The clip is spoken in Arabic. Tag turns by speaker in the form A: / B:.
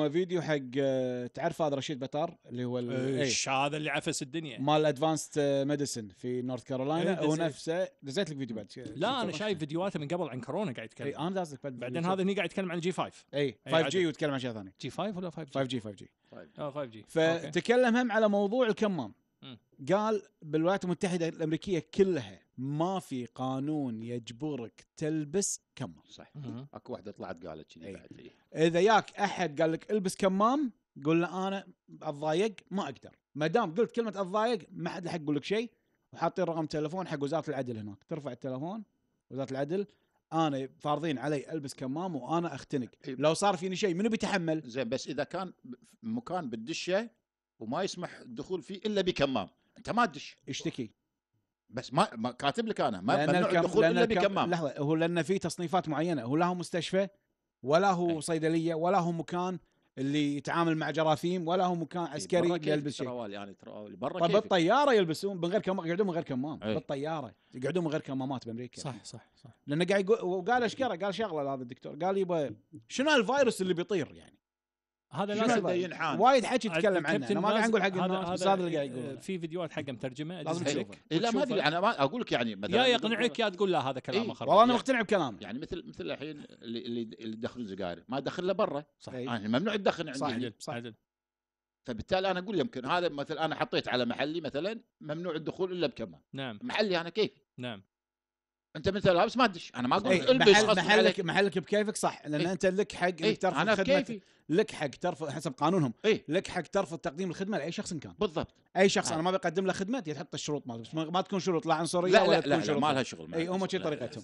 A: فيديو حق آه، تعرف هذا رشيد بتار اللي هو إيه، إيه. هذا اللي عفس الدنيا مال ادفانسد آه، ميديسن في نورث كارولاينا هو نفسه دزيت لك فيديو بعد
B: لا انا شايف فيديوهاته من قبل عن كورونا قاعد يتكلم اي انا دازلك بعد بعدين هذا هني قاعد يتكلم عن جي 5 اي 5 جي
A: ويتكلم عن شيء ثاني جي 5 ولا 5 جي 5 جي 5 جي اه 5 جي فتكلم هم على موضوع الكمام قال بالولايات المتحده الامريكيه كلها ما في قانون يجبرك تلبس كمام صح اكو وحده طلعت قالت كذي إيه. بعد إيه. اذا ياك احد قال لك البس كمام قول له انا اتضايق ما اقدر ما دام قلت كلمه اتضايق ما حد حق يقول لك شيء وحاطين رقم تليفون حق وزاره العدل هناك ترفع التليفون وزاره العدل انا فارضين علي البس كمام وانا اختنق إيه. لو صار فيني شيء منو بيتحمل زين
B: بس اذا كان مكان بالدشه وما يسمح الدخول فيه الا بكمام انت ما تدش اشتكي بس ما, كاتب لك انا ما لان الكم... الدخول الا بكمام لحظه
A: هو لان في تصنيفات معينه هو لا هو مستشفى ولا هو أي. صيدليه ولا هو مكان اللي يتعامل مع جراثيم ولا هو مكان إيه، عسكري يلبس شيء
B: يعني برا طيب
A: بالطياره يلبسون من غير كم... يقعدون من غير كمام أي. بالطياره يقعدون من غير كمامات بامريكا صح صح صح لانه قاعد يقول وقال اشكره قال شغله هذا الدكتور قال يبا شنو الفيروس اللي بيطير يعني
B: هذا لازم ينحان وايد حكي يتكلم عنه انا ما ابي نقول حق الناس بس هذا اللي قاعد يقول في فيديوهات حقه مترجمه لازم تشوفه إيه، لا ما ادري انا ما اقول لك يعني مثلا يا يقنعك يا تقول لا هذا كلام إيه، اخر والله انا يعني مقتنع بكلامه يعني مثل مثل الحين اللي اللي يدخلون سجاير ما له برا صحيح يعني ممنوع تدخن عندي صح فبالتالي انا اقول يمكن هذا مثلا انا حطيت على محلي مثلا ممنوع الدخول الا بكمان نعم محلي انا كيفي نعم انت مثل لابس ما تدش انا ما اقول ايه البس محل محلك محلك
A: بكيفك صح لان ايه انت لك حق ايه ترفض انا خدمه كيفي. لك حق ترفض حسب قانونهم ايه لك حق ترفض تقديم الخدمه لاي شخص إن كان بالضبط اي شخص اه انا ما بقدم له خدمه تحط الشروط مالته بس ما تكون شروط لا عنصريه لا ولا لا تكون لا شروط لا ما لها شغل اي هم شي طريقتهم